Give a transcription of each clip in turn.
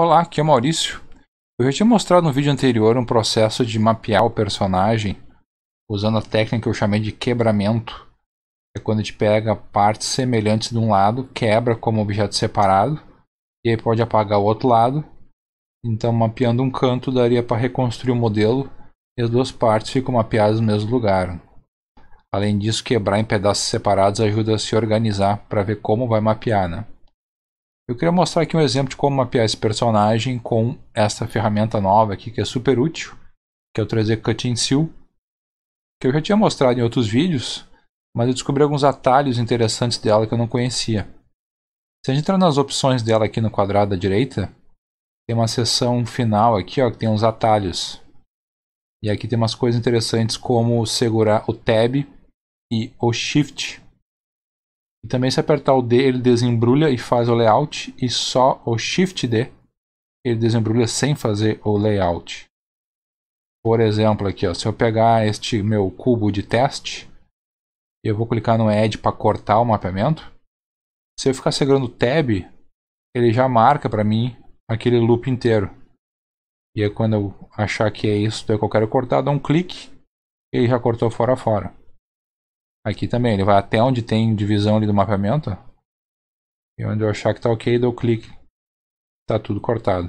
Olá, aqui é Maurício. Eu já tinha mostrado no vídeo anterior um processo de mapear o personagem usando a técnica que eu chamei de quebramento. É quando a gente pega partes semelhantes de um lado, quebra como objeto separado e aí pode apagar o outro lado. Então, mapeando um canto, daria para reconstruir o modelo e as duas partes ficam mapeadas no mesmo lugar. Além disso, quebrar em pedaços separados ajuda a se organizar para ver como vai mapear, né? Eu queria mostrar aqui um exemplo de como mapear esse personagem com essa ferramenta nova aqui, que é super útil, que é o 3D Cut in Seal, que eu já tinha mostrado em outros vídeos, mas eu descobri alguns atalhos interessantes dela que eu não conhecia. Se a gente entrar nas opções dela aqui no quadrado da direita, tem uma seção final aqui ó, que tem uns atalhos. E aqui tem umas coisas interessantes como segurar o Tab e o Shift e também se apertar o D, ele desembrulha e faz o layout, e só o Shift D ele desembrulha sem fazer o layout. Por exemplo, aqui, ó, se eu pegar este meu cubo de teste, eu vou clicar no Edge para cortar o mapeamento. Se eu ficar segurando Tab, ele já marca para mim aquele loop inteiro. E aí quando eu achar que é isso que eu quero cortar, dá um clique e ele já cortou fora a fora. Aqui também, ele vai até onde tem divisão ali do mapeamento. E onde eu achar que está ok, dou clique. Está tudo cortado.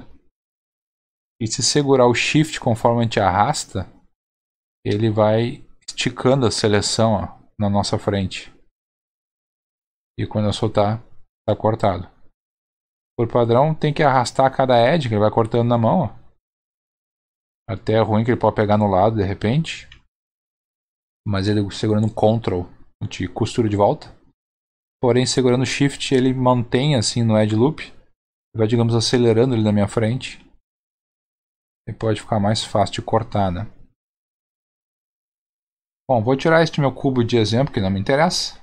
E se segurar o Shift conforme a gente arrasta, ele vai esticando a seleção ó, na nossa frente. E quando eu soltar, está cortado. Por padrão, tem que arrastar cada edge, que ele vai cortando na mão. Ó. Até é ruim que ele pode pegar no lado de repente mas ele segurando Ctrl te costura de volta. Porém, segurando Shift, ele mantém assim no Edge Loop. Vai, digamos, acelerando ele na minha frente. E pode ficar mais fácil de cortar, né? Bom, vou tirar este meu cubo de exemplo, que não me interessa.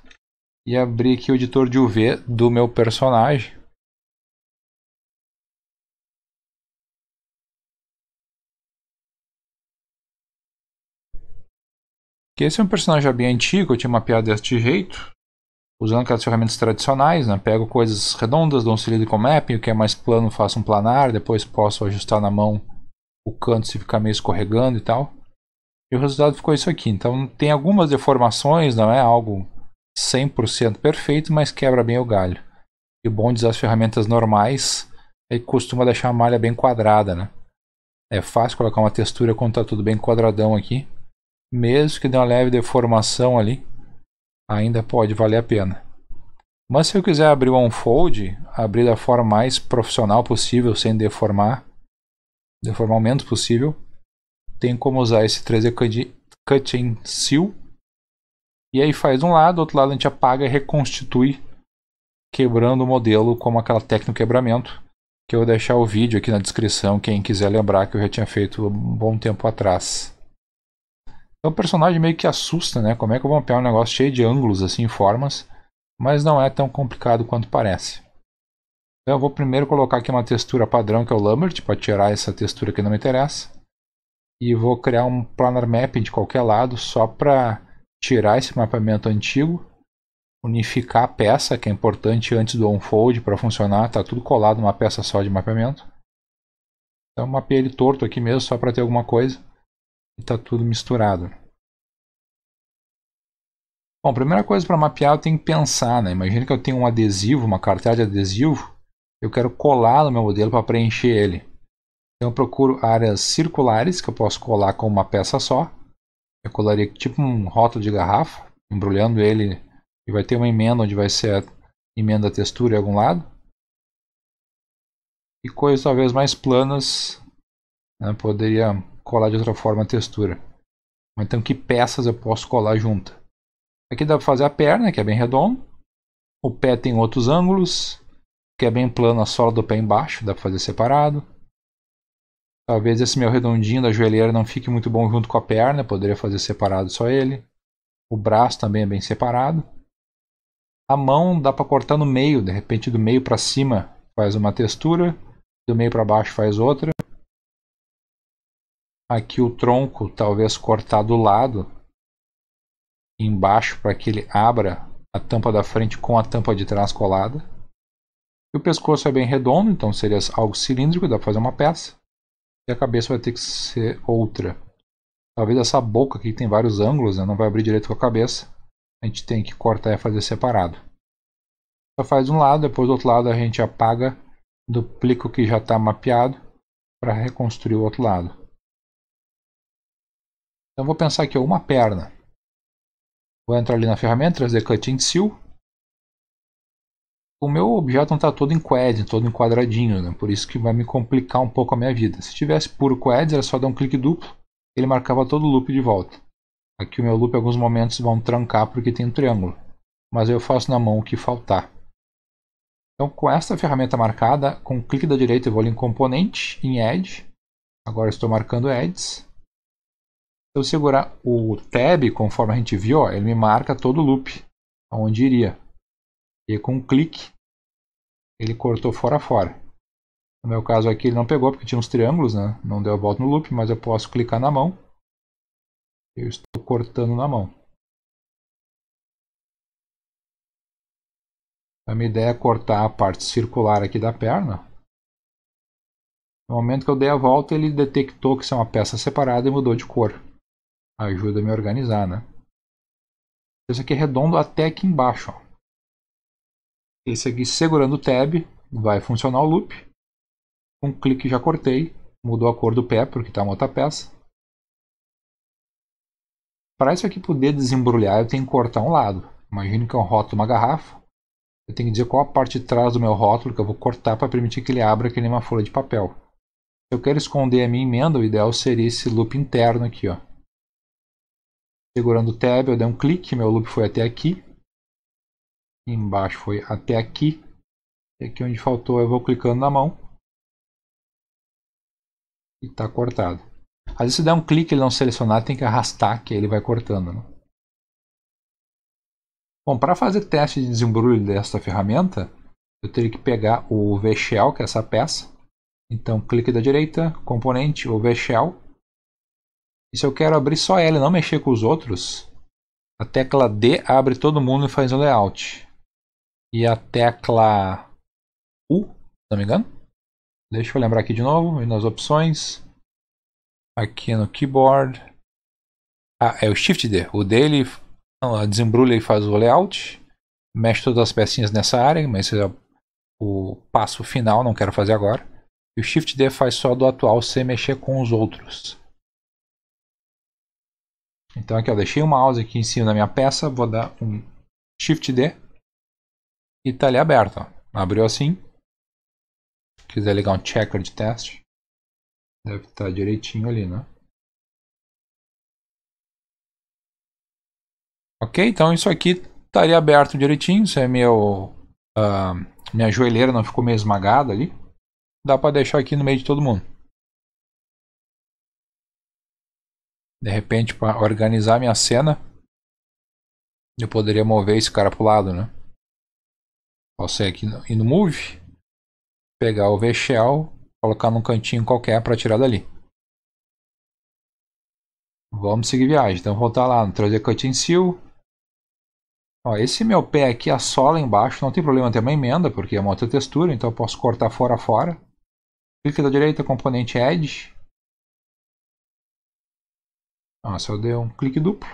E abrir aqui o editor de UV do meu personagem. Que esse é um personagem bem antigo, eu tinha mapeado deste jeito, usando aquelas ferramentas tradicionais, né? Pego coisas redondas, dou um sentido com mapping, o que é mais plano faço um planar, depois posso ajustar na mão o canto se ficar meio escorregando e tal. E o resultado ficou isso aqui. Então tem algumas deformações, não é algo 100% perfeito, mas quebra bem o galho. E o bom de usar as ferramentas normais é que costuma deixar a malha bem quadrada, né? É fácil colocar uma textura quando está tudo bem quadradão aqui mesmo que dê uma leve deformação ali, ainda pode valer a pena. Mas se eu quiser abrir o unfold, abrir da forma mais profissional possível, sem deformar, deformar o menos possível, tem como usar esse 3D Cutting Seal. E aí faz um lado, do outro lado a gente apaga e reconstitui, quebrando o modelo como aquela técnica de quebramento, que eu vou deixar o vídeo aqui na descrição, quem quiser lembrar que eu já tinha feito um bom tempo atrás. Então é o personagem meio que assusta, né? Como é que eu vou mapear um negócio cheio de ângulos, assim, formas. Mas não é tão complicado quanto parece. Então eu vou primeiro colocar aqui uma textura padrão que é o Lambert, para tirar essa textura que não me interessa. E vou criar um planar mapping de qualquer lado, só para tirar esse mapeamento antigo. Unificar a peça, que é importante antes do unfold para funcionar. Está tudo colado numa peça só de mapeamento. Então mapeei ele torto aqui mesmo, só para ter alguma coisa está tudo misturado. Bom, primeira coisa para mapear eu tenho que pensar, né? Imagina que eu tenho um adesivo, uma cartela de adesivo, eu quero colar no meu modelo para preencher ele. Então eu procuro áreas circulares que eu posso colar com uma peça só. Eu colaria tipo um rótulo de garrafa, embrulhando ele e vai ter uma emenda onde vai ser a emenda textura em algum lado. E coisas talvez mais planas, né? poderia colar de outra forma a textura. Então, que peças eu posso colar junto? Aqui dá para fazer a perna, que é bem redonda. O pé tem outros ângulos, que é bem plano a sola do pé embaixo, dá para fazer separado. Talvez esse meu redondinho da joelheira não fique muito bom junto com a perna, poderia fazer separado só ele. O braço também é bem separado. A mão dá para cortar no meio, de repente do meio para cima faz uma textura, do meio para baixo faz outra aqui o tronco, talvez cortar do lado, embaixo, para que ele abra a tampa da frente com a tampa de trás colada. E o pescoço é bem redondo, então seria algo cilíndrico, dá para fazer uma peça. E a cabeça vai ter que ser outra. Talvez essa boca aqui tem vários ângulos, né? não vai abrir direito com a cabeça. A gente tem que cortar e fazer separado. Só faz de um lado, depois do outro lado a gente apaga, duplica o que já está mapeado para reconstruir o outro lado. Então vou pensar aqui, ó, uma perna. Vou entrar ali na ferramenta trazer d Cutting Seal. O meu objeto não está todo em quad, todo em quadradinho, né? por isso que vai me complicar um pouco a minha vida. Se tivesse puro quad, era só dar um clique duplo, ele marcava todo o loop de volta. Aqui o meu loop em alguns momentos vão trancar porque tem um triângulo, mas eu faço na mão o que faltar. Então com esta ferramenta marcada, com o clique da direita eu vou ali em componente, em edge, agora estou marcando edges, eu segurar o tab, conforme a gente viu, ó, ele me marca todo o loop, aonde iria. E com um clique, ele cortou fora fora. No meu caso aqui ele não pegou porque tinha uns triângulos, né? não deu a volta no loop, mas eu posso clicar na mão. Eu estou cortando na mão. A minha ideia é cortar a parte circular aqui da perna. No momento que eu dei a volta, ele detectou que isso é uma peça separada e mudou de cor ajuda a me organizar, né? Esse aqui é redondo até aqui embaixo. Ó. Esse aqui segurando o tab vai funcionar o loop. Um clique já cortei, mudou a cor do pé porque está uma outra peça. Para isso aqui poder desembrulhar, eu tenho que cortar um lado. Imagine que eu é roto uma garrafa. Eu tenho que dizer qual a parte de trás do meu rótulo que eu vou cortar para permitir que ele abra que nem uma folha de papel. Se eu quero esconder a minha emenda, o ideal seria esse loop interno aqui. Ó. Segurando o tab, eu dei um clique, meu loop foi até aqui. Embaixo foi até aqui. E aqui onde faltou, eu vou clicando na mão. E está cortado. Às vezes, se der um clique ele não selecionar, tem que arrastar, que ele vai cortando. Né? Bom, para fazer teste de desembrulho desta ferramenta, eu teria que pegar o V-Shell, que é essa peça. Então, clique da direita, componente, o V-Shell. E se eu quero abrir só ela e não mexer com os outros, a tecla D abre todo mundo e faz um layout. E a tecla U, se não me engano, deixa eu lembrar aqui de novo, nas opções, aqui no keyboard. Ah, é o Shift D. O D ele desembrulha e faz o layout, mexe todas as pecinhas nessa área, mas é o passo final, não quero fazer agora. E o Shift D faz só do atual sem mexer com os outros. Então aqui eu deixei o mouse aqui em cima da minha peça, vou dar um Shift D e está ali aberto. Ó. Abriu assim. Se quiser ligar um checker de teste, deve estar tá direitinho ali, né? Ok, então isso aqui estaria tá aberto direitinho. Se é meu uh, minha joelheira não ficou meio esmagada ali, dá para deixar aqui no meio de todo mundo. De repente, para organizar minha cena, eu poderia mover esse cara pro lado, né? Posso ir aqui no, ir no Move, pegar o Vexel, colocar num cantinho qualquer para tirar dali. Vamos seguir viagem. Então voltar lá no trazer Cut and Seal. Ó, esse meu pé aqui, a sola embaixo, não tem problema ter uma emenda, porque é uma outra textura, então eu posso cortar fora fora. Clique da direita, componente Edge. Ah, se eu der um clique duplo,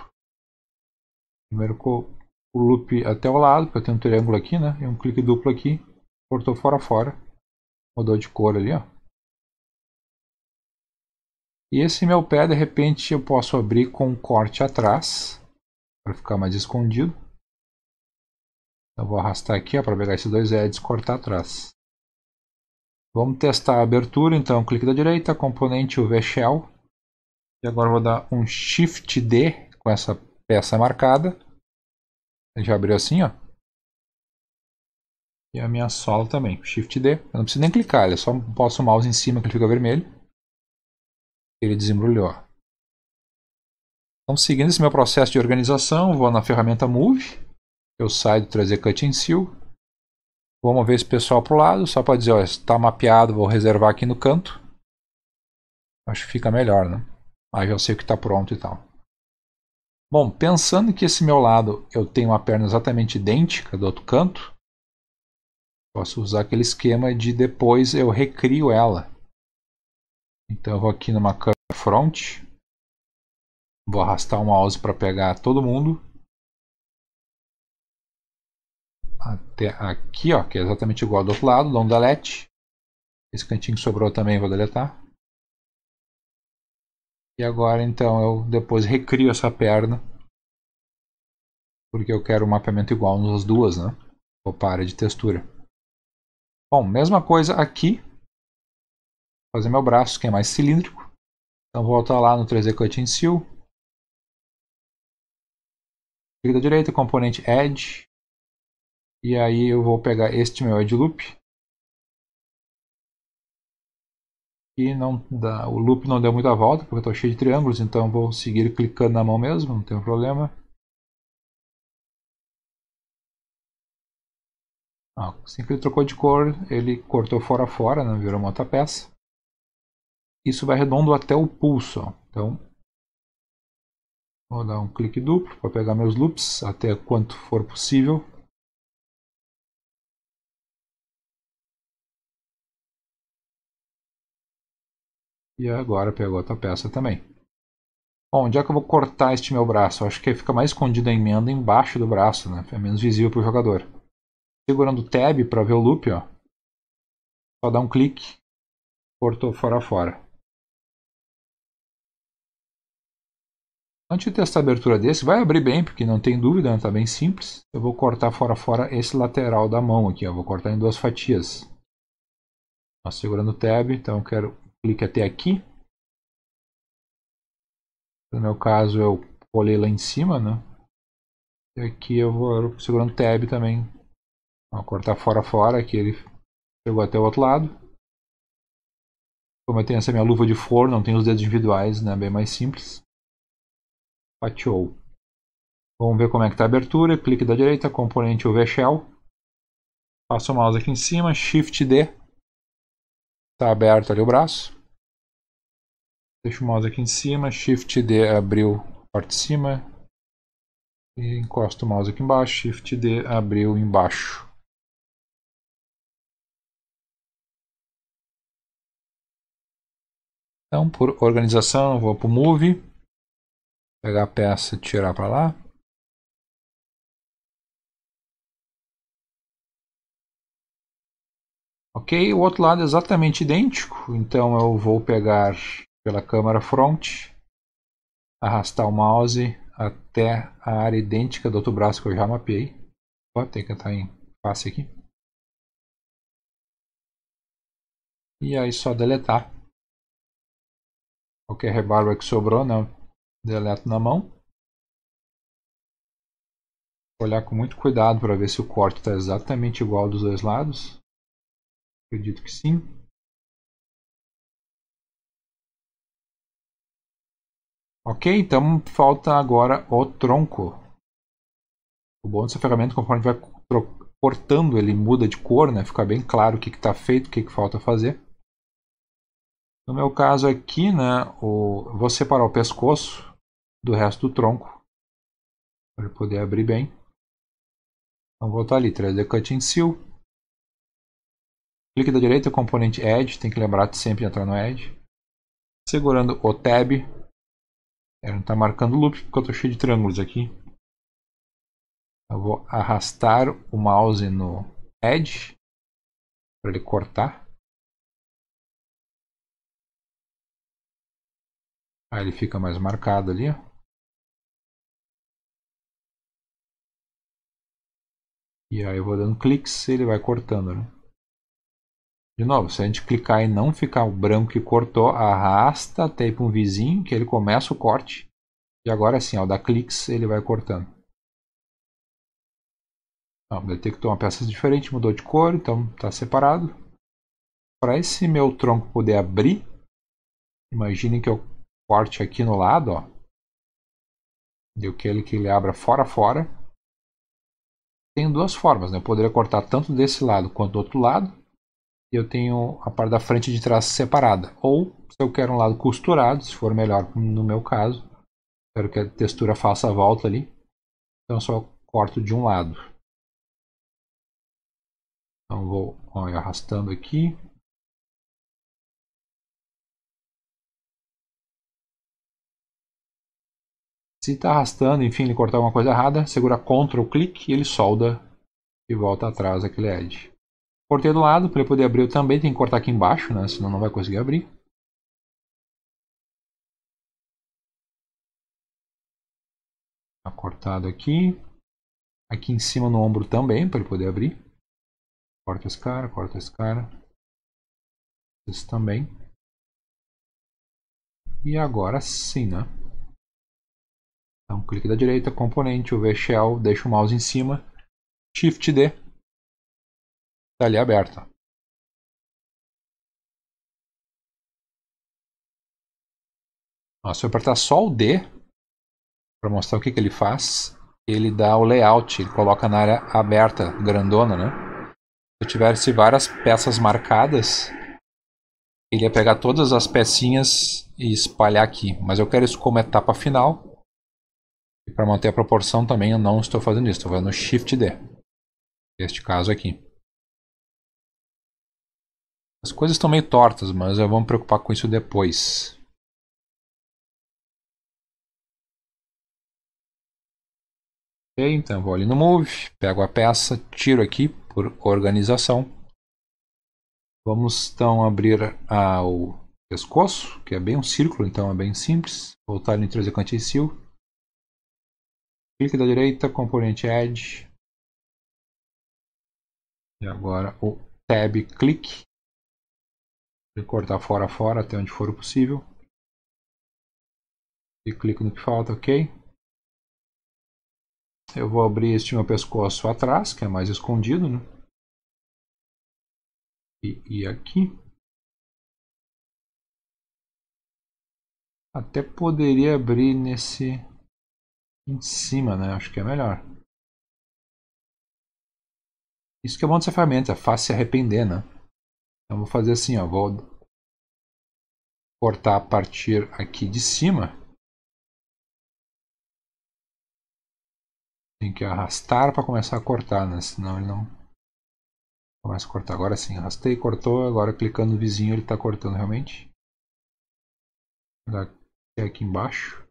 primeiro com o loop até o lado, porque eu tenho um triângulo aqui, né? E um clique duplo aqui, cortou fora fora, mudou de cor ali, ó. E esse meu pé, de repente, eu posso abrir com um corte atrás, para ficar mais escondido. Então vou arrastar aqui, ó, para pegar esses dois edges e cortar atrás. Vamos testar a abertura, então, clique da direita, componente UV Shell, e agora vou dar um Shift D com essa peça marcada. Ele já abriu assim, ó. E a minha sola também. Shift D. Eu não preciso nem clicar, eu é só posso o mouse em cima que ele fica vermelho. Ele desembrulhou. Então, seguindo esse meu processo de organização, vou na ferramenta Move. Eu saio de trazer Cut and Seal. Vou mover esse pessoal para o lado, só para dizer, ó, está mapeado, vou reservar aqui no canto. Acho que fica melhor, né? Aí eu sei que está pronto e tal. Bom, pensando que esse meu lado eu tenho uma perna exatamente idêntica do outro canto, posso usar aquele esquema de depois eu recrio ela. Então eu vou aqui numa câmera front, vou arrastar o mouse para pegar todo mundo. Até aqui, ó, que é exatamente igual ao do outro lado, dou um delete. Esse cantinho que sobrou também vou deletar. E agora então eu depois recrio essa perna. Porque eu quero o um mapeamento igual nas duas, né? ou para de textura. Bom, mesma coisa aqui. Vou fazer meu braço, que é mais cilíndrico. Então vou voltar lá no 3D Cutting Seal. Clique da direita, componente Edge. E aí eu vou pegar este meu Edge Loop. E não dá, o loop não deu muita volta, porque eu estou cheio de triângulos, então vou seguir clicando na mão mesmo, não tem problema. Assim que ele trocou de cor, ele cortou fora fora, né? virou uma outra peça. Isso vai redondo até o pulso. Então, vou dar um clique duplo para pegar meus loops até quanto for possível. E agora pegou outra peça também. Bom, onde é que eu vou cortar este meu braço? Acho que fica mais escondida a emenda embaixo do braço, né? É menos visível para o jogador. Segurando o Tab para ver o loop, ó. Só dá um clique. Cortou fora fora. Antes de testar a abertura desse, vai abrir bem, porque não tem dúvida, né? está bem simples. Eu vou cortar fora fora esse lateral da mão aqui, ó. vou cortar em duas fatias. Ó, segurando o tab, então quero clique até aqui. No meu caso eu colei lá em cima, né? E aqui eu vou segurando tab também. cortar fora fora, aqui ele chegou até o outro lado. Como eu tenho essa minha luva de forno, não tenho os dedos individuais, né? Bem mais simples. Pateou. Vamos ver como é que tá a abertura. Clique da direita, componente UV Shell. Passo o mouse aqui em cima, Shift D. Está aberto ali o braço. Deixa o mouse aqui em cima, Shift D abriu a parte de cima. E encosta o mouse aqui embaixo, Shift D abriu embaixo. Então, por organização, eu vou para o Move, pegar a peça e tirar para lá. Ok, o outro lado é exatamente idêntico, então eu vou pegar pela câmera front, arrastar o mouse até a área idêntica do outro braço que eu já mapeei. tem que entrar em face aqui. E aí só deletar. Qualquer rebarba que sobrou, não. Né, deleto na mão. Vou olhar com muito cuidado para ver se o corte está exatamente igual dos dois lados. Acredito que sim. Ok, então falta agora o tronco. O bom dessa ferramenta, conforme a gente vai cortando, ele muda de cor, né? Fica bem claro o que está feito, o que, que falta fazer. No meu caso aqui, né, o, vou separar o pescoço do resto do tronco para poder abrir bem. Então vou botar ali 3D Cut in Seal. Clique da direita, componente Edge, tem que lembrar de sempre entrar no Edge. Segurando o Tab, é, não está marcando loop porque eu estou cheio de triângulos aqui. Eu vou arrastar o mouse no Edge para ele cortar. Aí ele fica mais marcado ali. E aí eu vou dando cliques e ele vai cortando. Né? De novo, se a gente clicar e não ficar o branco que cortou, arrasta até ir para um vizinho que ele começa o corte. E agora sim, ao dar cliques, ele vai cortando. Não, detectou uma peça diferente, mudou de cor, então está separado. Para esse meu tronco poder abrir, imagine que eu corte aqui no lado, ó. Deu aquele que ele abra fora fora. Tem duas formas, né? Eu poderia cortar tanto desse lado quanto do outro lado e eu tenho a parte da frente de trás separada. Ou, se eu quero um lado costurado, se for melhor, no meu caso, quero que a textura faça a volta ali, então eu só corto de um lado. Então vou ó, arrastando aqui. Se está arrastando, enfim, ele cortar alguma coisa errada, segura Ctrl, clique e ele solda e volta atrás aquele edge. Cortei do lado, para ele poder abrir eu também tenho que cortar aqui embaixo, né? Senão não vai conseguir abrir. Tá cortado aqui. Aqui em cima no ombro também, para ele poder abrir. Corta esse cara, corta esse cara. Esse também. E agora sim, né? Então, clique da direita, componente, v Shell, deixa o mouse em cima, Shift D, Tá aberta Ó, se eu apertar só o D, para mostrar o que, que ele faz, ele dá o layout, ele coloca na área aberta, grandona, né? Se eu tivesse várias peças marcadas, ele ia pegar todas as pecinhas e espalhar aqui. Mas eu quero isso como etapa final. E para manter a proporção também eu não estou fazendo isso, estou fazendo Shift D. Neste caso aqui. As coisas estão meio tortas, mas eu vou me preocupar com isso depois. Ok, então vou ali no Move, pego a peça, tiro aqui por organização. Vamos então abrir o pescoço, que é bem um círculo, então é bem simples. Voltar em Tresecante e Sil. Clique da direita, componente Edge. E agora o Tab Click e cortar fora fora até onde for possível. E clico no que falta, ok. Eu vou abrir este meu pescoço atrás, que é mais escondido, né? E, e aqui. Até poderia abrir nesse em cima, né? Acho que é melhor. Isso que é bom dessa ferramenta, é fácil se arrepender, né? Então vou fazer assim, ó, vou cortar a partir aqui de cima. Tem que arrastar para começar a cortar, né? Senão ele não começa a cortar. Agora sim, arrastei, cortou. Agora clicando no vizinho ele está cortando realmente. Aqui embaixo.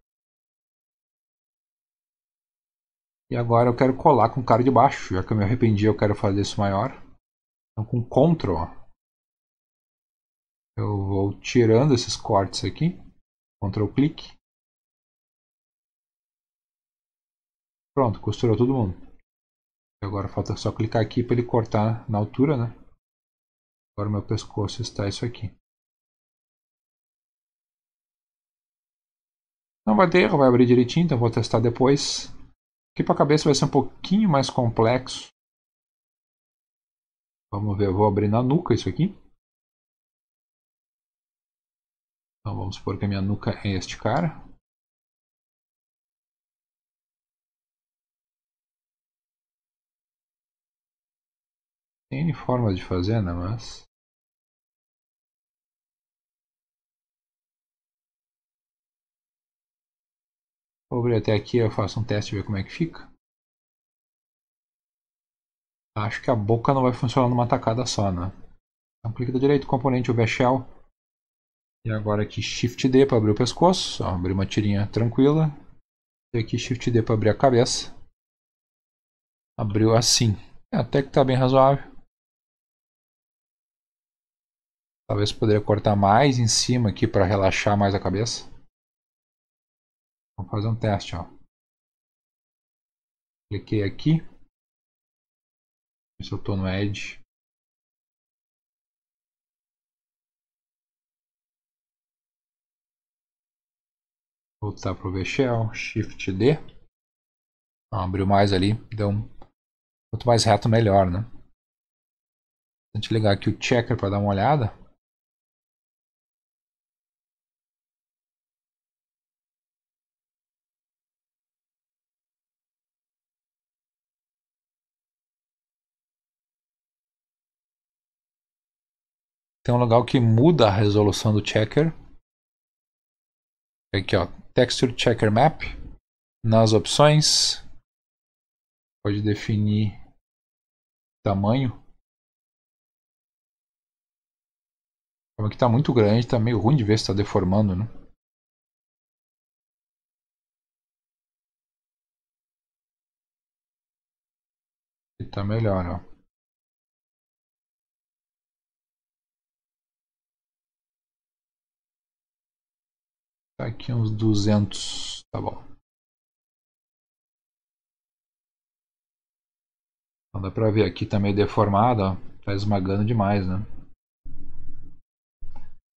E agora eu quero colar com o cara de baixo. Já que eu me arrependi, eu quero fazer isso maior. Então com Ctrl, eu vou tirando esses cortes aqui. Ctrl clique. Pronto, costurou todo mundo. Agora falta só clicar aqui para ele cortar na altura, né? Agora meu pescoço está isso aqui. Não vai ter erro, vai abrir direitinho, então vou testar depois. Aqui para a cabeça vai ser um pouquinho mais complexo. Vamos ver, eu vou abrir na nuca isso aqui. Então vamos supor que a minha nuca é este cara. Tem N formas de fazer, né? Mas... Vou abrir até aqui, eu faço um teste e ver como é que fica. Acho que a boca não vai funcionar numa tacada só, né? Então clica do direito, componente, o shell. E agora aqui Shift D para abrir o pescoço. Ó, abrir uma tirinha tranquila. E aqui Shift D para abrir a cabeça. Abriu assim. Até que está bem razoável. Talvez poderia cortar mais em cima aqui para relaxar mais a cabeça. Vamos fazer um teste, ó. Cliquei aqui. Ver se eu estou no Edge. voltar para o VShell, Shift D, abriu mais ali, um quanto mais reto melhor, né? A gente ligar aqui o checker para dar uma olhada. Tem um lugar que muda a resolução do checker. Aqui, ó, Texture Checker Map. Nas opções, pode definir tamanho. Como aqui é está muito grande, está meio ruim de ver se está deformando, né? Está melhor, ó. Tá aqui uns 200, tá bom. Então dá pra ver aqui tá meio deformado, ó. Tá esmagando demais, né?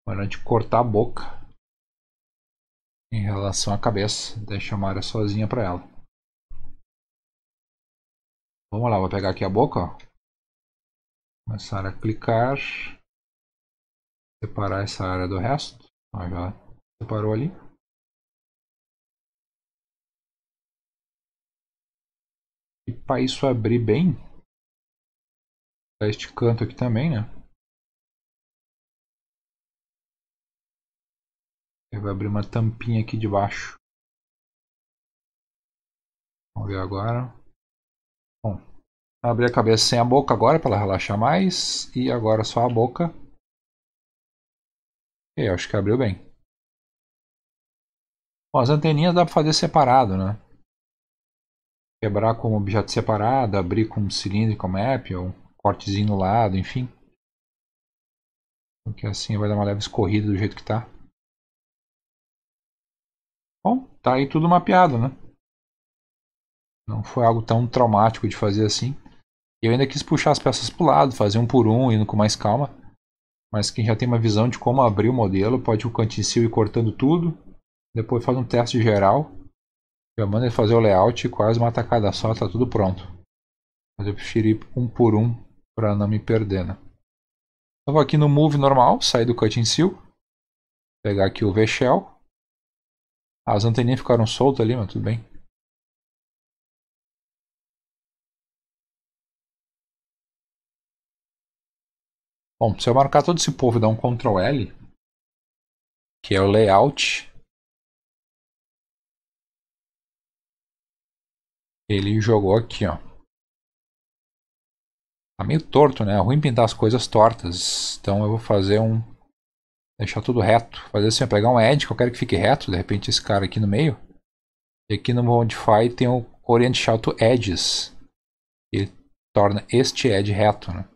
Agora a gente cortar a boca em relação à cabeça. Deixa uma área sozinha pra ela. Vamos lá, vou pegar aqui a boca, ó. Começar a clicar. Separar essa área do resto. Ó, já ali. E para isso abrir bem, este canto aqui também, né? Ele vai abrir uma tampinha aqui de baixo. Vamos ver agora. Bom, abrir a cabeça sem a boca agora para ela relaxar mais. E agora só a boca. E acho que abriu bem. Bom, as anteninhas dá para fazer separado, né? Quebrar como objeto separado, abrir com um cilindro como app, ou um cortezinho no lado, enfim. Porque assim vai dar uma leve escorrida do jeito que tá. Bom, tá aí tudo mapeado, né? Não foi algo tão traumático de fazer assim. Eu ainda quis puxar as peças para o lado, fazer um por um, indo com mais calma. Mas quem já tem uma visão de como abrir o modelo pode ir com o cantinho e cortando tudo depois faz um teste geral. Já manda ele fazer o layout e quase uma tacada só, está tudo pronto. Mas eu preferi ir um por um para não me perder, né? Então vou aqui no Move normal, sair do Cut and Seal. Pegar aqui o V-Shell. Ah, as anteninhas ficaram soltas ali, mas tudo bem. Bom, se eu marcar todo esse povo e dar um Ctrl L, que é o layout, ele jogou aqui, ó. Tá meio torto, né? É ruim pintar as coisas tortas. Então eu vou fazer um... Deixar tudo reto. Fazer assim, pegar um edge que eu quero que fique reto. De repente esse cara aqui no meio. E aqui no Modify tem o Orient Shout Edges. Ele torna este edge reto, né?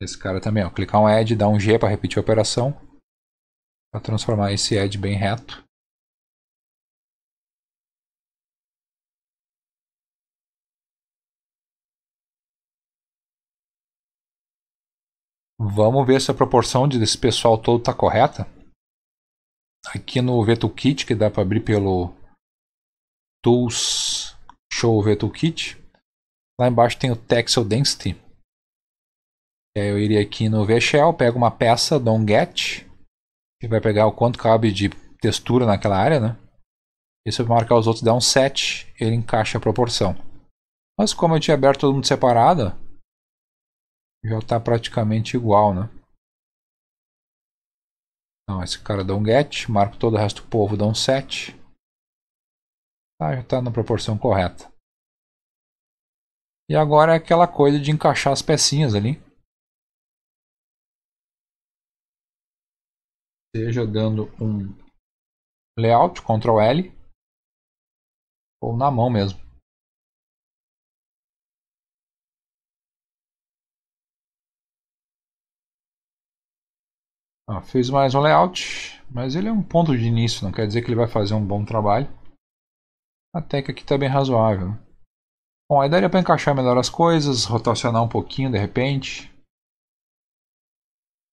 Esse cara também, ó. Clicar um edge, dar um G para repetir a operação. Para transformar esse edge bem reto. Vamos ver se a proporção desse pessoal todo está correta. Aqui no Kit que dá para abrir pelo Tools Show Kit, lá embaixo tem o Texel Density. É, eu iria aqui no VShell, pego uma peça, dou um get, que vai pegar o quanto cabe de textura naquela área, né? E se eu marcar os outros dá um set, ele encaixa a proporção. Mas como eu tinha aberto todo mundo separado, já está praticamente igual, né? Não, esse cara dá um get, marco todo o resto do povo, dá um set. Tá, já está na proporção correta. E agora é aquela coisa de encaixar as pecinhas ali. Seja dando um layout, Ctrl L, ou na mão mesmo. Ah, fez mais um layout, mas ele é um ponto de início, não quer dizer que ele vai fazer um bom trabalho. Até que aqui está bem razoável. Né? Bom, aí daria para encaixar melhor as coisas, rotacionar um pouquinho de repente.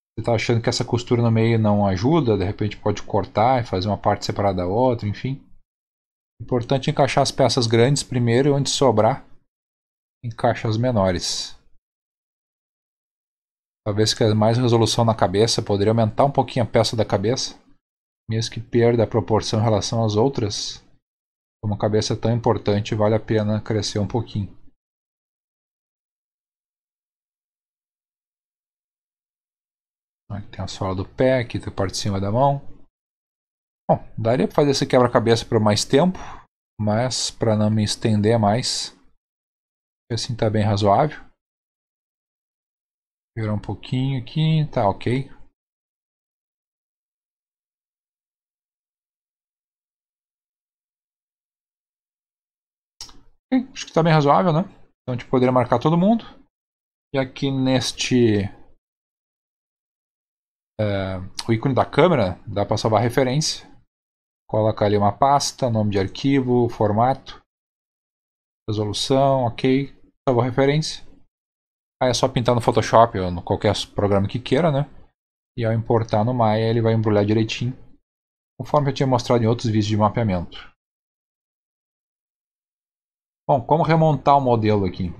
Você está achando que essa costura no meio não ajuda, de repente pode cortar e fazer uma parte separada da outra, enfim. Importante encaixar as peças grandes primeiro e onde sobrar, encaixa as menores. Talvez que é mais resolução na cabeça, poderia aumentar um pouquinho a peça da cabeça, mesmo que perda a proporção em relação às outras. Como a cabeça é tão importante, vale a pena crescer um pouquinho. Aqui tem a sola do pé, aqui tem a parte de cima da mão. Bom, daria para fazer esse quebra-cabeça por mais tempo, mas para não me estender mais, assim está bem razoável. Virar um pouquinho aqui, tá ok. acho que está bem razoável, né? Então a gente poderia marcar todo mundo. E aqui neste é, o ícone da câmera, dá para salvar referência. Coloca ali uma pasta, nome de arquivo, formato, resolução, ok. Salvar referência. Aí ah, é só pintar no Photoshop ou no qualquer programa que queira, né? E ao importar no Maya, ele vai embrulhar direitinho, conforme eu tinha mostrado em outros vídeos de mapeamento. Bom, como remontar o modelo aqui?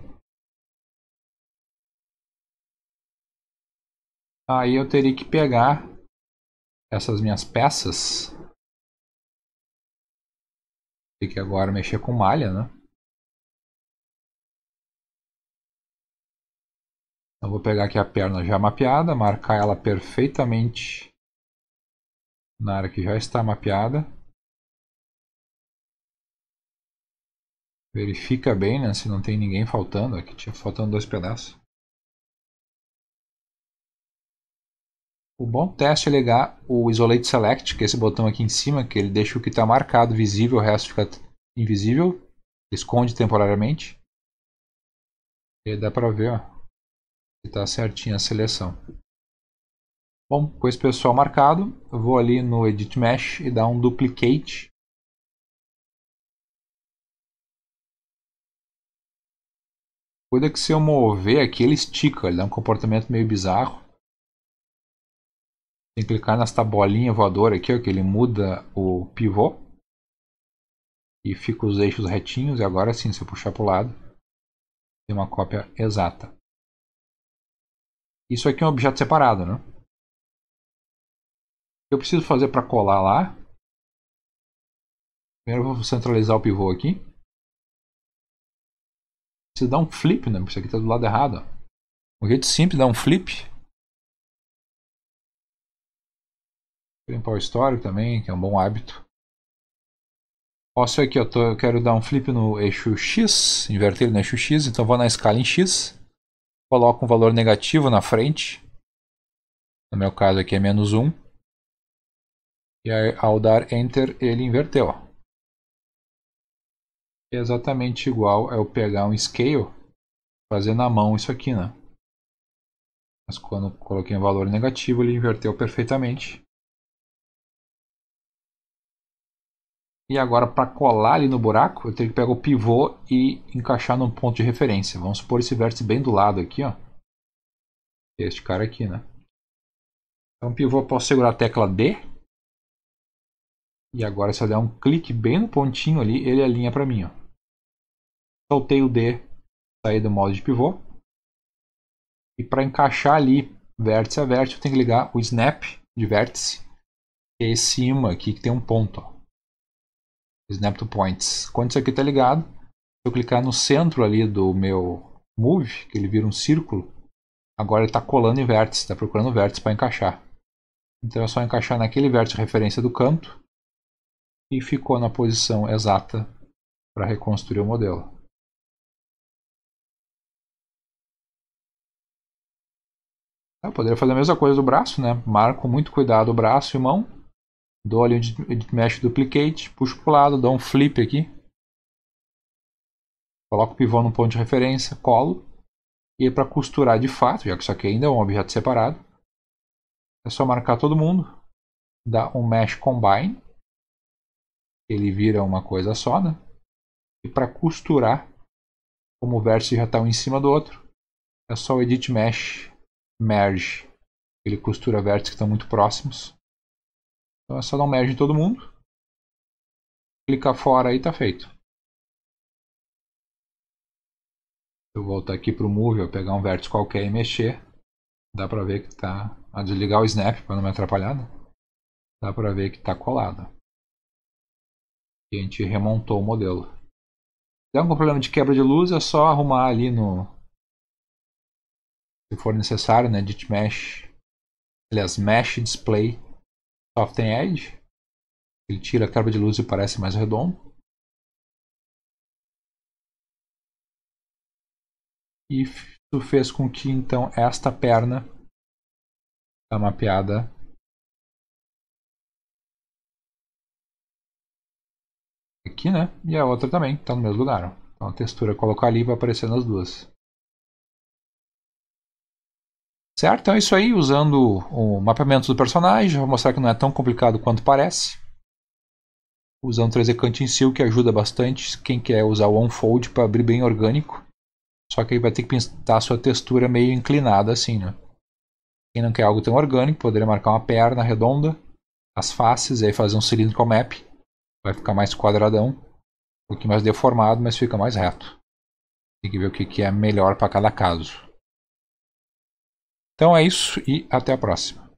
Aí eu teria que pegar essas minhas peças. Tem que agora mexer com malha, né? Então vou pegar aqui a perna já mapeada, marcar ela perfeitamente na área que já está mapeada. Verifica bem né, se não tem ninguém faltando. Aqui tinha faltando dois pedaços. O bom teste é ligar o Isolate Select, que é esse botão aqui em cima, que ele deixa o que está marcado visível, o resto fica invisível, esconde temporariamente. E aí dá para ver, ó está certinho a seleção. Bom, com esse pessoal marcado, eu vou ali no Edit Mesh e dar um Duplicate. Cuida que se eu mover aqui ele estica, ele dá um comportamento meio bizarro. Tem que clicar nesta bolinha voadora aqui, ó, que ele muda o pivô. E fica os eixos retinhos, e agora sim, se eu puxar para o lado, tem uma cópia exata. Isso aqui é um objeto separado, né? Eu preciso fazer para colar lá. Primeiro eu vou centralizar o pivô aqui. Preciso dar um flip, né? Isso aqui está do lado errado. Ó. Um jeito simples, dar um flip. Limpar o histórico também, que é um bom hábito. Posso aqui, eu, tô, eu quero dar um flip no eixo X, inverter ele no eixo X, então vou na escala em X coloco um valor negativo na frente. No meu caso aqui é menos 1. E aí, ao dar Enter, ele inverteu. É exatamente igual eu pegar um Scale, fazer na mão isso aqui, né? Mas quando coloquei um valor negativo, ele inverteu perfeitamente. E agora, para colar ali no buraco, eu tenho que pegar o pivô e encaixar num ponto de referência. Vamos supor esse vértice bem do lado aqui, ó. Este cara aqui, né? Então, pivô, eu posso segurar a tecla D. E agora, se eu der um clique bem no pontinho ali, ele alinha para mim, ó. Soltei o D, saí do modo de pivô. E para encaixar ali, vértice a vértice, eu tenho que ligar o snap de vértice. Que é esse imã aqui que tem um ponto, ó. Snap to Points. Quando isso aqui está ligado, se eu clicar no centro ali do meu Move, que ele vira um círculo, agora ele está colando em vértices, está procurando vértices para encaixar. Então é só encaixar naquele vértice de referência do canto e ficou na posição exata para reconstruir o modelo. Eu poderia fazer a mesma coisa do braço, né? Marco muito cuidado o braço e mão. Dou ali o Edit Mesh Duplicate, puxo para o lado, dou um flip aqui. Coloco o pivô no ponto de referência, colo. E para costurar de fato, já que isso aqui ainda é um objeto separado, é só marcar todo mundo, dar um Mesh Combine. Ele vira uma coisa só, né? E para costurar, como o vértice já está um em cima do outro, é só o Edit Mesh Merge. Ele costura vértices que estão muito próximos. Então essa não merge todo mundo. Clicar fora e está feito. Eu voltar aqui para o Move, eu pegar um vértice qualquer e mexer. Dá para ver que está... A desligar o Snap para não me atrapalhar. Né? Dá para ver que está colado. E a gente remontou o modelo. Se tiver algum problema de quebra de luz, é só arrumar ali no... Se for necessário, né? Dit Mesh. Aliás, Mesh Display Soften Edge. Ele tira a curva de luz e parece mais redondo. E isso fez com que então esta perna está mapeada aqui, né? E a outra também está no mesmo lugar. Então a textura colocar ali vai aparecer nas duas. Certo? Então é isso aí, usando o mapeamento do personagem, vou mostrar que não é tão complicado quanto parece. Usando o Trezecante em Seal, que ajuda bastante quem quer usar o Unfold para abrir bem orgânico. Só que aí vai ter que pintar a sua textura meio inclinada assim, né? Quem não quer algo tão orgânico, poderia marcar uma perna redonda, as faces, e aí fazer um cilindro com map. Vai ficar mais quadradão, um pouquinho mais deformado, mas fica mais reto. Tem que ver o que é melhor para cada caso. Então é isso e até a próxima.